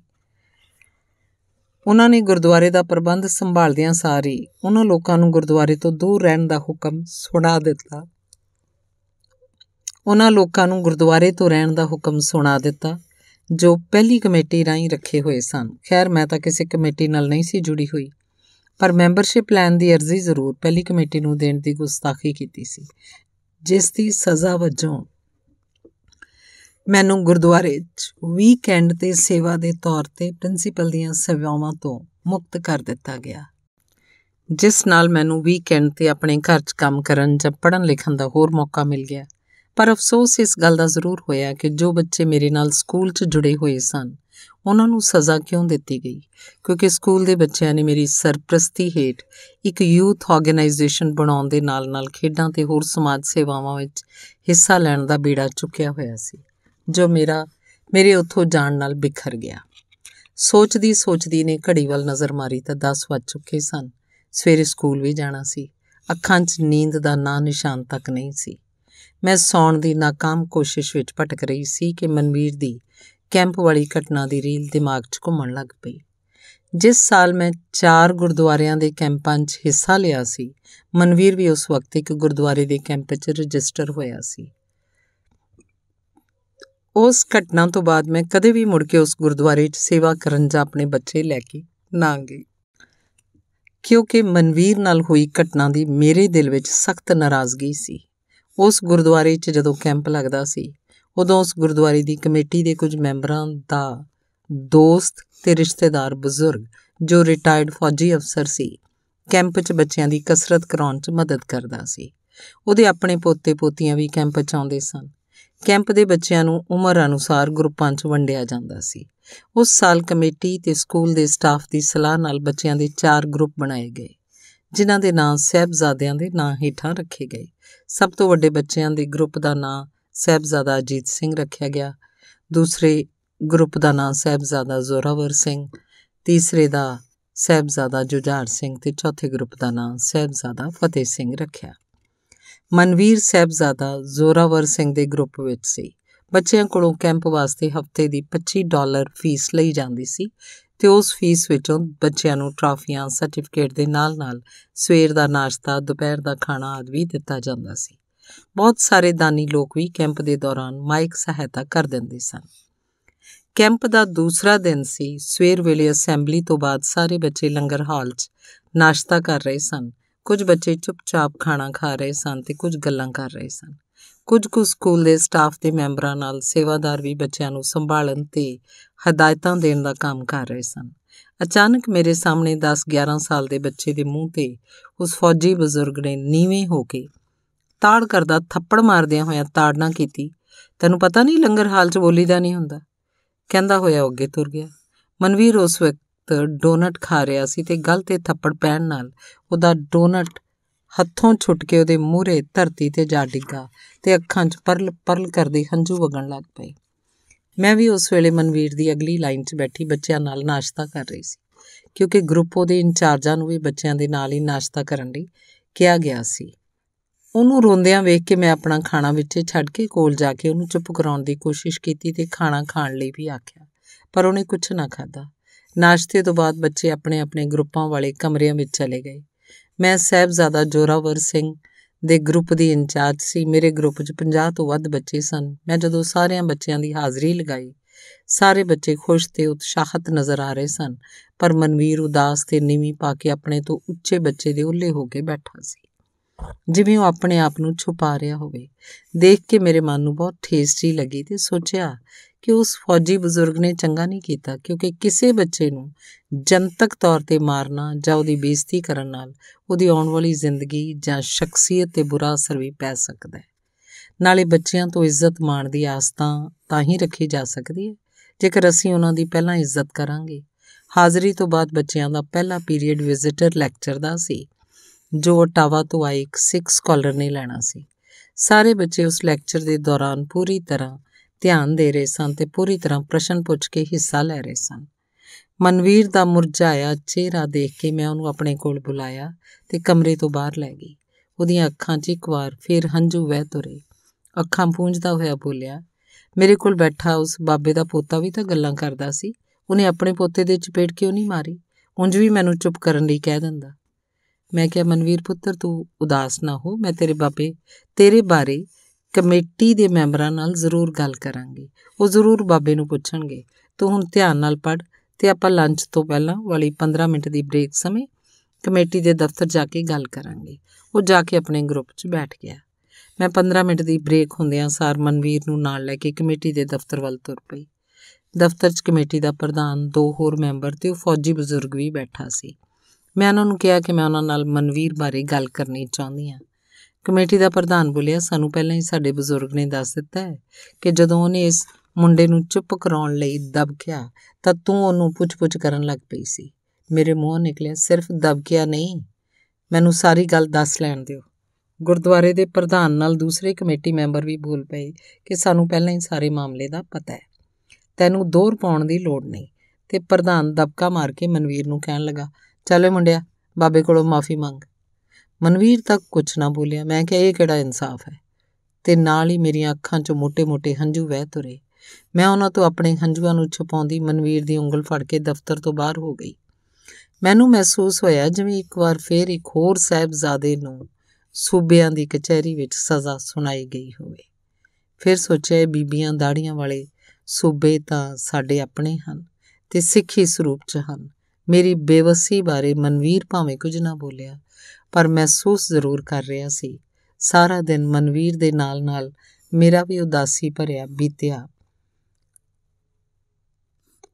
ਉਹਨਾਂ ਨੇ ਗੁਰਦੁਆਰੇ ਦਾ ਪ੍ਰਬੰਧ ਸੰਭਾਲਦਿਆਂ ਸਾਰੀ ਉਹਨਾਂ ਲੋਕਾਂ ਨੂੰ ਗੁਰਦੁਆਰੇ ਤੋਂ ਦੂਰ ਰਹਿਣ ਦਾ ਹੁਕਮ ਸੁਣਾ ਦਿੱਤਾ ਉਹਨਾਂ ਲੋਕਾਂ ਨੂੰ ਗੁਰਦੁਆਰੇ ਤੋਂ ਰਹਿਣ ਦਾ ਹੁਕਮ ਸੁਣਾ ਦਿੱਤਾ ਜੋ ਪਹਿਲੀ ਕਮੇਟੀ ਰਾਹੀਂ ਰੱਖੇ ਹੋਏ ਸਨ ਖੈਰ ਮੈਂ ਤਾਂ ਕਿਸੇ ਕਮੇਟੀ ਨਾਲ ਨਹੀਂ ਸੀ ਜੁੜੀ ਹੋਈ ਪਰ ਮੈਂਬਰਸ਼ਿਪ ਲੈਣ ਦੀ ਅਰਜ਼ੀ ਜ਼ਰੂਰ ਪਹਿਲੀ ਕਮੇਟੀ ਨੂੰ ਦੇਣ ਦੀ ਗੁਸਤਾਖੀ ਕੀਤੀ ਸੀ ਜਿਸ ਦੀ ਸਜ਼ਾ ਵਜੋਂ ਮੈਨੂੰ ਗੁਰਦੁਆਰੇ 'ਚ ਵੀਕਐਂਡ ਤੇ ਸੇਵਾ ਦੇ ਤੌਰ ਤੇ ਪ੍ਰਿੰਸੀਪਲ ਦੀਆਂ ਸੇਵਾਵਾਂ ਤੋਂ ਮੁਕਤ ਕਰ ਦਿੱਤਾ ਗਿਆ ਜਿਸ ਨਾਲ ਮੈਨੂੰ ਵੀਕਐਂਡ ਤੇ ਆਪਣੇ ਘਰ 'ਚ ਕੰਮ ਕਰਨ ਜਾਂ ਪੜ੍ਹਨ ਲਿਖਣ ਦਾ ਹੋਰ ਮੌਕਾ ਮਿਲ ਗਿਆ ਪਰ ਅਫਸੋਸ ਇਸ ਗੱਲ ਦਾ ਜ਼ਰੂਰ ਹੋਇਆ ਕਿ ਜੋ ਬੱਚੇ ਮੇਰੇ ਨਾਲ ਸਕੂਲ 'ਚ ਜੁੜੇ ਹੋਏ ਸਨ ਉਹਨਾਂ ਨੂੰ ਸਜ਼ਾ ਕਿਉਂ ਦਿੱਤੀ ਗਈ ਕਿਉਂਕਿ ਸਕੂਲ ਦੇ ਬੱਚਿਆਂ ਨੇ ਮੇਰੀ ਸਰਪ੍ਰਸਤੀ ਹੇਠ ਇੱਕ ਯੂਥ ਆਰਗੇਨਾਈਜੇਸ਼ਨ ਬਣਾਉਣ ਦੇ ਨਾਲ-ਨਾਲ ਖੇਡਾਂ ਤੇ ਹੋਰ ਸਮਾਜ ਸੇਵਾਵਾਂ ਵਿੱਚ ਹਿੱਸਾ ਲੈਣ ਦਾ ਬੀੜਾ ਚੁੱਕਿਆ ਹੋਇਆ ਸੀ ਜੋ ਮੇਰਾ ਮੇਰੇ ਉੱਥੋਂ ਜਾਣ ਨਾਲ ਬਿਖਰ ਗਿਆ ਸੋਚਦੀ ਸੋਚਦੀ ਨੇ ਘੜੀ ਵੱਲ ਨਜ਼ਰ ਮਾਰੀ ਤਾਂ 10 ਵੱਜ ਚੁੱਕੇ ਸਨ ਸਵੇਰੇ ਸਕੂਲ ਵੀ ਜਾਣਾ ਸੀ ਅੱਖਾਂ 'ਚ ਨੀਂਦ ਦਾ ਨਾਂ ਨਿਸ਼ਾਨ ਤੱਕ ਨਹੀਂ ਸੀ ਮੈਂ ਸੌਣ ਦੀ ناکਾਮ ਕੋਸ਼ਿਸ਼ ਵਿੱਚ ਭਟਕ ਰਹੀ ਸੀ ਕਿ ਮਨਵੀਰ ਦੀ ਕੈਂਪ ਵਾਲੀ ਘਟਨਾ ਦੀ ਰੀਲ ਦਿਮਾਗ 'ਚ ਘੁੰਮਣ ਲੱਗ ਪਈ ਜਿਸ ਸਾਲ ਮੈਂ ਚਾਰ ਗੁਰਦੁਆਰਿਆਂ ਦੇ ਕੈਂਪਾਂ 'ਚ ਹਿੱਸਾ ਲਿਆ ਸੀ ਮਨਵੀਰ ਵੀ ਉਸ ਵਕਤ ਇੱਕ ਗੁਰਦੁਆਰੇ ਦੇ ਕੈਂਪ 'ਚ ਰਜਿਸਟਰ ਹੋਇਆ ਸੀ ਉਸ ਘਟਨਾ ਤੋਂ ਬਾਅਦ ਮੈਂ ਕਦੇ ਵੀ ਮੁੜ ਕੇ ਉਸ ਗੁਰਦੁਆਰੇ 'ਚ ਸੇਵਾ ਕਰਨ ਜਾਂ ਆਪਣੇ ਬੱਚੇ ਲੈ ਕੇ ਨਾ ਗਈ ਕਿਉਂਕਿ ਮਨਵੀਰ ਨਾਲ ਹੋਈ ਘਟਨਾ ਦੀ ਮੇਰੇ ਦਿਲ ਵਿੱਚ ਸਖਤ ਨਾਰਾਜ਼ਗੀ ਸੀ ਉਸ ਗੁਰਦੁਆਰੇ 'ਚ ਜਦੋਂ ਕੈਂਪ ਲੱਗਦਾ ਸੀ ਉਦੋਂ ਉਸ ਗੁਰਦੁਆਰੇ ਦੀ ਕਮੇਟੀ ਦੇ ਕੁਝ ਮੈਂਬਰਾਂ ਦਾ ਦੋਸਤ ਤੇ ਰਿਸ਼ਤੇਦਾਰ ਬਜ਼ੁਰਗ ਜੋ ਰਿਟਾਇਰਡ ਫੌਜੀ ਅਫਸਰ ਸੀ ਕੈਂਪ 'ਚ ਬੱਚਿਆਂ ਦੀ ਕਸਰਤ ਕਰਾਉਣ 'ਚ ਮਦਦ ਕਰਦਾ ਸੀ ਉਹਦੇ ਆਪਣੇ ਪੋਤੇ-ਪੋਤੀਆਂ ਵੀ ਕੈਂਪ 'ਚ ਆਉਂਦੇ ਸਨ ਕੈਂਪ ਦੇ ਬੱਚਿਆਂ ਨੂੰ ਉਮਰ ਅਨੁਸਾਰ ਗਰੁੱਪਾਂ 'ਚ ਵੰਡਿਆ ਜਾਂਦਾ ਸੀ ਉਸ ਸਾਲ ਕਮੇਟੀ ਤੇ ਸਕੂਲ ਦੇ ਸਟਾਫ ਦੀ ਸਲਾਹ ਨਾਲ ਬੱਚਿਆਂ ਦੇ ਚਾਰ ਗਰੁੱਪ ਬਣਾਏ ਗਏ ਜਿਨ੍ਹਾਂ ਦੇ ਨਾਂ ਸਹਿਬਜ਼ਾਦਿਆਂ ਦੇ ਨਾਂ ਹੇਠਾਂ ਰੱਖੇ ਗਏ ਸਭ ਤੋਂ ਵੱਡੇ ਬੱਚਿਆਂ ਦੇ ਗਰੁੱਪ ਦਾ ਨਾਂ ਸਹਿਬਜ਼ਾਦਾ ਅਜੀਤ ਸਿੰਘ ਰੱਖਿਆ ਗਿਆ ਦੂਸਰੇ ਗਰੁੱਪ ਦਾ ਨਾਂ ਸਹਿਬਜ਼ਾਦਾ ਜ਼ੋਰਾਵਰ ਸਿੰਘ ਤੀਸਰੇ ਦਾ ਸਹਿਬਜ਼ਾਦਾ ਜੁਝਾਰ ਸਿੰਘ ਤੇ ਚੌਥੇ ਗਰੁੱਪ ਦਾ ਨਾਂ ਸਹਿਬਜ਼ਾਦਾ ਫਤਿਹ ਸਿੰਘ ਰੱਖਿਆ ਮਨਵੀਰ ਸਹਿਬਜ਼ਾਦਾ ਜ਼ੋਰਾਵਰ ਸਿੰਘ ਦੇ ਗਰੁੱਪ ਵਿੱਚ ਸੀ ਬੱਚਿਆਂ ਕੋਲੋਂ ਕੈਂਪ ਵਾਸਤੇ ਹਫਤੇ ਦੀ 25 ਡਾਲਰ ਫੀਸ ਲਈ ਜਾਂਦੀ ਸੀ ਤੇ ਉਸ ਫੀਸ ਵਿੱਚੋਂ ਬੱਚਿਆਂ ਨੂੰ ਟਰਾਫੀਆਂ ਸਰਟੀਫਿਕੇਟ ਦੇ ਨਾਲ-ਨਾਲ ਸਵੇਰ ਦਾ ਨਾਸ਼ਤਾ ਦੁਪਹਿਰ ਦਾ ਖਾਣਾ ਆਦਿ ਦਿੱਤਾ ਜਾਂਦਾ ਸੀ ਬਹੁਤ ਸਾਰੇ ਦਾਨੀ ਲੋਕ ਵੀ ਕੈਂਪ ਦੇ ਦੌਰਾਨ ਮਾਈਕ ਸਹਾਇਤਾ ਕਰ ਦਿੰਦੇ ਸਨ ਕੈਂਪ ਦਾ ਦੂਸਰਾ ਦਿਨ ਸੀ ਸਵੇਰ ਵੇਲੇ ਅਸੈਂਬਲੀ ਤੋਂ ਬਾਅਦ ਸਾਰੇ ਬੱਚੇ ਲੰਗਰ ਹਾਲ 'ਚ ਨਾਸ਼ਤਾ ਕਰ ਰਹੇ ਸਨ ਕੁਝ ਬੱਚੇ ਚੁੱਪਚਾਪ ਖਾਣਾ ਖਾ ਰਹੇ ਸਨ ਤੇ ਕੁਝ ਗੱਲਾਂ ਕਰ ਰਹੇ ਸਨ ਕੁਝ ਕੁ ਸਕੂਲ ਦੇ ਸਟਾਫ ਦੇ ਮੈਂਬਰਾਂ ਨਾਲ ਸੇਵਾਦਾਰ ਵੀ ਬੱਚਿਆਂ ਨੂੰ ਸੰਭਾਲਣ ਤੇ ਹਦਾਇਤਾਂ ਦੇਣ ਦਾ ਕੰਮ ਕਰ ਰਹੇ ਸਨ ਅਚਾਨਕ ਮੇਰੇ ਸਾਹਮਣੇ 10-11 ਸਾਲ ਦੇ ਬੱਚੇ ਦੇ ਮੂੰਹ ਤੇ ਉਸ ਫੌਜੀ ਬਜ਼ੁਰਗ ਨੇ ਨੀਵੇਂ ਹੋ ਕੇ ਤਾੜ ਕਰਦਾ ਥੱਪੜ ਮਾਰਦਿਆਂ ਹੋਇਆਂ ਤਾੜਨਾ ਕੀਤੀ ਤੈਨੂੰ ਪਤਾ ਨਹੀਂ ਲੰਗਰ ਹਾਲ 'ਚ ਬੋਲੀਦਾ ਨਹੀਂ ਹੁੰਦਾ ਕਹਿੰਦਾ ਹੋਇਆ ਅੱਗੇ ਤੁਰ ਗਿਆ ਮਨਵੀਰ ਉਸ ਵਕਤ ਡੋਨਟ ਖਾ ਰਿਹਾ ਸੀ ਤੇ ਗਲ ਤੇ ਥੱਪੜ ਪੈਣ ਨਾਲ ਉਹਦਾ ਡੋਨਟ ਹੱਥੋਂ ਛੁੱਟ ਕੇ ਉਹਦੇ ਮੂਹਰੇ ਧਰਤੀ ਤੇ ਜਾ ਡਿੱਗਾ ਤੇ ਅੱਖਾਂ 'ਚ ਪਰਲ ਪਰਲ ਕਰਦੇ ਹੰਝੂ ਵਗਣ ਲੱਗ ਪਏ ਮੈਂ ਵੀ ਉਸ ਵੇਲੇ ਮਨਵੀਰ ਦੀ ਅਗਲੀ ਲਾਈਨ 'ਚ ਬੈਠੀ ਬੱਚਿਆਂ ਨਾਲ ਨਾਸ਼ਤਾ ਕਰ ਰਹੀ ਸੀ ਕਿਉਂਕਿ ਗਰੁੱਪੋ ਦੇ ਇੰਚਾਰਜਾਂ ਨੂੰ ਵੀ ਬੱਚਿਆਂ ਦੇ ਨਾਲ ਹੀ ਨਾਸ਼ਤਾ ਕਰਨ ਲਈ ਕਿਹਾ ਗਿਆ ਸੀ ਉਹਨੂੰ ਰੋਂਦਿਆਂ ਵੇਖ ਕੇ ਮੈਂ ਆਪਣਾ ਖਾਣਾ ਵਿੱਚ ਛੱਡ ਕੇ ਕੋਲ ਜਾ ਕੇ ਉਹਨੂੰ ਚੁੱਪ ਕਰਾਉਣ ਦੀ ਕੋਸ਼ਿਸ਼ ਕੀਤੀ ਤੇ ਖਾਣਾ ਖਾਣ ਲਈ ਵੀ ਆਖਿਆ ਪਰ ਉਹਨੇ ਕੁਝ ਨਾ ਖਾਦਾ ਨਾਸ਼ਤੇ ਤੋਂ ਬਾਅਦ ਬੱਚੇ ਆਪਣੇ ਆਪਣੇ ਗਰੁੱਪਾਂ ਵਾਲੇ ਕਮਰਿਆਂ ਵਿੱਚ ਚਲੇ ਗਏ ਮੈਂ ਜ਼ਿਆਦਾ ਜੋਰਾਵਰ ਸਿੰਘ ਦੇ ਗਰੁੱਪ ਦੀ ਇੰਚਾਰਜ ਸੀ ਮੇਰੇ ਗਰੁੱਪ 'ਚ 50 ਤੋਂ ਵੱਧ ਬੱਚੇ ਸਨ ਮੈਂ ਜਦੋਂ ਸਾਰਿਆਂ ਬੱਚਿਆਂ ਦੀ ਹਾਜ਼ਰੀ ਲਗਾਈ ਸਾਰੇ ਬੱਚੇ ਖੁਸ਼ ਤੇ ਉਤਸ਼ਾਹਤ ਨਜ਼ਰ ਆ ਰਹੇ ਸਨ ਪਰ ਮਨਵੀਰ ਉਦਾਸ ਤੇ ਨੀਵੀਂ ਪਾ ਕੇ ਆਪਣੇ ਤੋਂ ਉੱਚੇ ਬੱਚੇ ਦੇ ਉੱਲੇ ਹੋ ਕੇ ਬੈਠਾ ਸੀ ਜਿਵੇਂ ਉਹ ਆਪਣੇ ਆਪ ਨੂੰ ਛੁਪਾ ਰਿਹਾ ਹੋਵੇ ਦੇਖ ਕੇ ਮੇਰੇ ਮਨ ਨੂੰ ਬਹੁਤ ਠੇਸ ਜੀ ਲੱਗੀ ਤੇ ਸੋਚਿਆ ਕਿ ਉਸ ਫੌਜੀ ਬਜ਼ੁਰਗ ਨੇ ਚੰਗਾ ਨਹੀਂ ਕੀਤਾ ਕਿਉਂਕਿ ਕਿਸੇ ਬੱਚੇ ਨੂੰ ਜਨਤਕ ਤੌਰ ਤੇ ਮਾਰਨਾ ਜਾਂ ਉਹਦੀ ਬੇਇੱਜ਼ਤੀ ਕਰਨ ਨਾਲ ਉਹਦੀ ਆਉਣ ਵਾਲੀ ਜ਼ਿੰਦਗੀ ਜਾਂ ਸ਼ਖਸੀਅਤ ਤੇ ਬੁਰਾ ਅਸਰ ਵੀ ਪੈ ਸਕਦਾ ਹੈ ਨਾਲੇ ਬੱਚਿਆਂ ਤੋਂ ਇੱਜ਼ਤ ਮਾਣ ਦੀ ਆਸ ਤਾਂ ਤਾਂ ਹੀ ਰੱਖੀ ਜਾ ਸਕਦੀ ਹੈ ਜੇਕਰ ਅਸੀਂ ਉਹਨਾਂ ਦੀ ਪਹਿਲਾਂ ਇੱਜ਼ਤ ਕਰਾਂਗੇ ਹਾਜ਼ਰੀ ਤੋਂ ਬਾਅਦ ਬੱਚਿਆਂ ਦਾ ਪਹਿਲਾ ਪੀਰੀਅਡ ਵਿਜ਼ਿਟਰ ਲੈਕਚਰ ਦਾ ਸੀ ਜੋ ਟਾਵਾ ਤੋਂ ਆਇਕ 6 ਸਕਾਲਰ ਨੇ ਲੈਣਾ ਸੀ ਸਾਰੇ ਬੱਚੇ ਉਸ ਲੈਕਚਰ ਦੇ ਦੌਰਾਨ ਪੂਰੀ ਤਰ੍ਹਾਂ ਧਿਆਨ ਦੇ ਰਹੇ ਸਨ ਤੇ ਪੂਰੀ ਤਰ੍ਹਾਂ ਪ੍ਰਸ਼ਨ ਪੁੱਛ ਕੇ ਹਿੱਸਾ ਲੈ ਰਹੇ ਸਨ ਮਨਵੀਰ ਦਾ ਮੁਰਝਾਇਆ ਚਿਹਰਾ ਦੇਖ ਕੇ ਮੈਂ ਉਹਨੂੰ ਆਪਣੇ ਕੋਲ ਬੁਲਾਇਆ ਤੇ ਕਮਰੇ ਤੋਂ ਬਾਹਰ ਲੈ ਗਈ ਉਹਦੀਆਂ ਅੱਖਾਂ 'ਚ ਇੱਕ ਵਾਰ ਫੇਰ ਹੰਝੂ ਵਹਿ ਤੁਰੇ ਅੱਖਾਂ ਪੂੰਝਦਾ ਹੋਇਆ ਬੋਲਿਆ ਮੇਰੇ ਕੋਲ ਬੈਠਾ ਉਸ ਬਾਬੇ ਦਾ ਪੋਤਾ ਵੀ ਤਾਂ ਗੱਲਾਂ ਕਰਦਾ ਸੀ ਉਹਨੇ ਆਪਣੇ ਪੋਤੇ ਦੇ ਚਪੇਟ ਕਿਉਂ ਨਹੀਂ ਮਾਰੀ ਉਂਝ ਵੀ ਮੈਨੂੰ ਚੁੱਪ ਕਰਨ ਲਈ ਕਹਿ ਦਿੰਦਾ ਮੈਂ ਕਿਹਾ ਮਨਵੀਰ ਪੁੱਤਰ ਤੂੰ ਉਦਾਸ ਨਾ ਹੋ ਮੈਂ ਤੇਰੇ ਬਾਬੇ ਤੇਰੇ ਬਾਰੇ ਕਮੇਟੀ ਦੇ ਮੈਂਬਰਾਂ ਨਾਲ ਜ਼ਰੂਰ ਗੱਲ ਕਰਾਂਗੇ ਉਹ ਜ਼ਰੂਰ ਬਾਬੇ ਨੂੰ ਪੁੱਛਣਗੇ ਤੂੰ ਹੁਣ ਧਿਆਨ ਨਾਲ ਪੜ ਤੇ ਆਪਾਂ ਲੰਚ ਤੋਂ ਪਹਿਲਾਂ ਵਾਲੀ 15 ਮਿੰਟ ਦੀ ਬ੍ਰੇਕ ਸਮੇਂ ਕਮੇਟੀ ਦੇ ਦਫ਼ਤਰ ਜਾ ਕੇ ਗੱਲ ਕਰਾਂਗੇ ਉਹ ਜਾ ਕੇ ਆਪਣੇ ਗਰੁੱਪ 'ਚ ਬੈਠ ਗਿਆ ਮੈਂ 15 ਮਿੰਟ ਦੀ ਬ੍ਰੇਕ ਹੁੰਦਿਆਂ ਸਾਰ ਮਨਵੀਰ ਨੂੰ ਨਾਲ ਲੈ ਕੇ ਕਮੇਟੀ ਦੇ ਦਫ਼ਤਰ ਵੱਲ ਤੁਰ ਪਈ ਦਫ਼ਤਰ 'ਚ ਕਮੇਟੀ ਦਾ ਪ੍ਰਧਾਨ ਦੋ ਹੋਰ ਮੈਂਬਰ ਤੇ ਉਹ ਫੌਜੀ ਬਜ਼ੁਰਗ ਵੀ ਬੈਠਾ ਸੀ ਮੈਂ ਉਹਨਾਂ ਨੂੰ ਕਿਹਾ ਕਿ ਮੈਂ ਉਹਨਾਂ ਨਾਲ ਮਨਵੀਰ ਬਾਰੇ ਗੱਲ ਕਰਨੀ ਚਾਹੁੰਦੀ ਹਾਂ ਕਮੇਟੀ ਦਾ ਪ੍ਰਧਾਨ ਬੋਲਿਆ ਸਾਨੂੰ ਪਹਿਲਾਂ ਹੀ ਸਾਡੇ ਬਜ਼ੁਰਗ ਨੇ ਦੱਸ ਦਿੱਤਾ ਹੈ ਕਿ ਜਦੋਂ ਉਹਨੇ ਇਸ ਮੁੰਡੇ ਨੂੰ ਚੁੱਪ ਕਰਾਉਣ ਲਈ ਦਬਕਿਆ ਤਾਂ ਤੂੰ ਉਹਨੂੰ ਪੁੱਛ-ਪੁੱਛ ਕਰਨ ਲੱਗ ਪਈ ਸੀ ਮੇਰੇ ਮੂੰਹੋਂ ਨਿਕਲਿਆ ਸਿਰਫ ਦਬਕਿਆ ਨਹੀਂ ਮੈਨੂੰ ਸਾਰੀ ਗੱਲ ਦੱਸ ਲੈਣ ਦਿਓ ਗੁਰਦੁਆਰੇ ਦੇ ਪ੍ਰਧਾਨ ਨਾਲ ਦੂਸਰੇ ਕਮੇਟੀ ਮੈਂਬਰ ਵੀ ਬੋਲ ਪਏ ਕਿ ਸਾਨੂੰ ਪਹਿਲਾਂ ਹੀ ਸਾਰੇ ਮਾਮਲੇ ਦਾ ਪਤਾ ਹੈ ਤੈਨੂੰ ਦੋਰ ਪਾਉਣ ਦੀ ਲੋੜ ਨਹੀਂ ਤੇ ਪ੍ਰਧਾਨ ਦਬਕਾ ਮਾਰ ਕੇ ਮਨਵੀਰ ਨੂੰ ਕਹਿਣ ਲੱਗਾ ਚੱਲ ਮੁੰਡਿਆ ਬਾਬੇ ਕੋਲੋਂ ਮਾਫੀ ਮੰਗ ਮਨਵੀਰ ਤੱਕ ਕੁਝ ਨਾ ਬੋਲਿਆ ਮੈਂ ਕਿਹਾ ਇਹ ਕਿਹੜਾ ਇਨਸਾਫ ਹੈ ਤੇ ਨਾਲ ਹੀ ਮੇਰੀਆਂ ਅੱਖਾਂ 'ਚੋਂ ਮੋٹے-ਮੋٹے ਹੰਝੂ ਵਹਿ ਤੁਰੇ ਮੈਂ ਉਹਨਾਂ ਤੋਂ ਆਪਣੇ ਹੰਝੂਆਂ ਨੂੰ ਛੁਪਾਉਂਦੀ ਮਨਵੀਰ ਦੀ ਉਂਗਲ ਫੜ ਕੇ ਦਫ਼ਤਰ ਤੋਂ ਬਾਹਰ ਹੋ ਗਈ ਮੈਨੂੰ ਮਹਿਸੂਸ ਹੋਇਆ ਜਿਵੇਂ ਇੱਕ ਵਾਰ ਫੇਰ ਇੱਕ ਹੋਰ ਸਹਿਬਜ਼ਾਦੇ ਨੂੰ ਸੂਬਿਆਂ ਦੀ ਕਚਹਿਰੀ ਵਿੱਚ ਸਜ਼ਾ ਸੁਣਾਈ ਗਈ ਹੋਵੇ ਫਿਰ ਸੋਚਿਆ ਬੀਬੀਆਂ ਦਾੜੀਆਂ ਵਾਲੇ ਸੂਬੇ ਤਾਂ ਸਾਡੇ ਆਪਣੇ ਹਨ ਤੇ ਸਿੱਖੀ ਸਰੂਪ 'ਚ ਹਨ ਮੇਰੀ ਬੇਵਸੀ ਬਾਰੇ ਮਨਵੀਰ ਭਾਵੇਂ ਕੁਝ ਨਾ ਬੋਲਿਆ ਪਰ ਮਹਿਸੂਸ ਜ਼ਰੂਰ ਕਰ ਰਿਹਾ ਸੀ ਸਾਰਾ ਦਿਨ ਮਨਵੀਰ ਦੇ ਨਾਲ-ਨਾਲ ਮੇਰਾ ਵੀ ਉਦਾਸੀ ਭਰਿਆ ਬੀਤਿਆ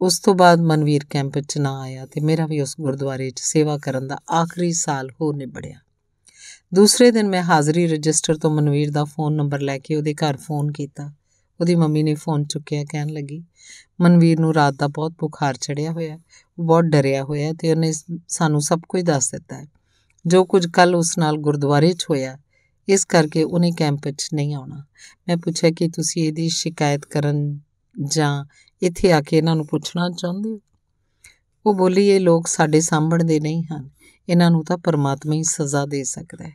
ਉਸ ਤੋਂ ਬਾਅਦ ਮਨਵੀਰ ਕੈਂਪ 'ਚ ਨਾ ਆਇਆ ਤੇ ਮੇਰਾ ਵੀ ਉਸ ਗੁਰਦੁਆਰੇ 'ਚ ਸੇਵਾ ਕਰਨ ਦਾ ਆਖਰੀ ਸਾਲ ਹੋ ਨਿਬੜਿਆ ਦੂਸਰੇ ਦਿਨ ਮੈਂ ਹਾਜ਼ਰੀ ਰਜਿਸਟਰ ਤੋਂ ਮਨਵੀਰ ਦਾ ਫੋਨ ਨੰਬਰ ਲੈ ਕੇ ਉਹਦੇ ਘਰ ਫੋਨ ਕੀਤਾ ਉਹਦੀ ਮੰਮੀ ਨੇ ਫੋਨ ਚੁੱਕਿਆ ਕਹਿਣ ਲੱਗੀ ਮਨਵੀਰ ਨੂੰ ਰਾਤ ਦਾ ਬਹੁਤ ਬੁਖਾਰ ਚੜਿਆ ਹੋਇਆ ਉਹ ਬਹੁਤ ਡਰਿਆ ਹੋਇਆ ਤੇ ਉਹਨੇ ਸਾਨੂੰ ਸਭ ਕੁਝ ਦੱਸ ਦਿੱਤਾ ਹੈ ਜੋ ਕੁਝ ਕੱਲ ਉਸ ਨਾਲ ਗੁਰਦੁਆਰੇ 'ਚ ਹੋਇਆ ਇਸ ਕਰਕੇ ਉਹਨੇ ਕੈਂਪ 'ਚ ਨਹੀਂ ਆਉਣਾ ਮੈਂ ਪੁੱਛਿਆ ਕਿ ਤੁਸੀਂ ਇਹਦੀ ਸ਼ਿਕਾਇਤ ਕਰਨ ਜਾਂ ਇੱਥੇ ਆ ਕੇ ਇਹਨਾਂ ਨੂੰ ਪੁੱਛਣਾ ਚਾਹੁੰਦੇ ਹੋ ਉਹ ਬੋਲੀ ਇਹ ਲੋਕ ਸਾਡੇ ਸਾਹਮਣੇ ਦੇ ਨਹੀਂ ਹਨ ਇਹਨਾਂ ਨੂੰ ਤਾਂ ਪਰਮਾਤਮਾ ਹੀ ਸਜ਼ਾ ਦੇ ਸਕਦਾ ਹੈ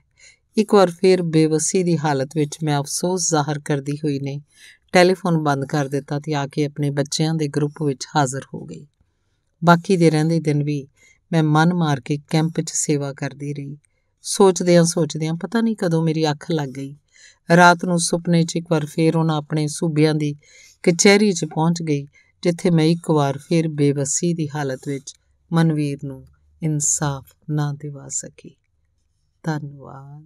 ਇੱਕ ਵਾਰ ਫਿਰ ਬੇਵਸੀ ਦੀ ਹਾਲਤ ਵਿੱਚ ਮੈਂ ਅਫਸੋਸ ਜ਼ਾਹਰ ਕਰਦੀ ਹੋਈ ਨੇ ਟੈਲੀਫੋਨ ਬੰਦ ਕਰ ਦਿੱਤਾ ਤੇ ਆ ਕੇ ਆਪਣੇ ਬੱਚਿਆਂ ਦੇ ਗਰੁੱਪ ਵਿੱਚ ਹਾਜ਼ਰ ਹੋ ਗਈ ਬਾਕੀ ਦੇ ਰਹਿੰਦੇ ਦਿਨ ਵੀ ਮੈਂ ਮਨ ਮਾਰ ਕੇ ਕੈਂਪ 'ਚ ਸੇਵਾ ਕਰਦੀ ਰਹੀ ਸੋਚਦਿਆਂ ਸੋਚਦਿਆਂ ਪਤਾ ਨਹੀਂ ਕਦੋਂ ਮੇਰੀ ਅੱਖ ਲੱਗ ਗਈ ਰਾਤ ਨੂੰ ਸੁਪਨੇ 'ਚ ਇੱਕ ਵਾਰ ਫੇਰ ਉਹਨਾਂ ਆਪਣੇ ਸੂਬਿਆਂ ਦੀ ਕਚਹਿਰੀ 'ਚ ਪਹੁੰਚ ਗਈ ਜਿੱਥੇ ਮੈਂ ਇੱਕ ਵਾਰ ਫੇਰ ਬੇਵਸੀ ਦੀ ਹਾਲਤ ਵਿੱਚ ਮਨਵੀਰ ਨੂੰ ਇਨਸਾਫ ਨਾ ਦਿਵਾ ਸਕੀ ਧੰਨਵਾਦ